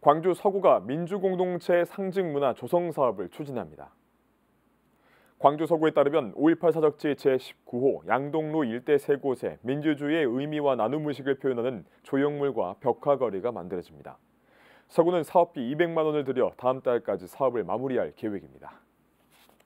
광주 서구가 민주공동체 상징문화 조성 사업을 추진합니다. 광주 서구에 따르면 5.18 사적지 제19호 양동로 일대 세 곳에 민주주의의 의미와 나눔 의식을 표현하는 조형물과 벽화거리가 만들어집니다. 서구는 사업비 200만 원을 들여 다음 달까지 사업을 마무리할 계획입니다.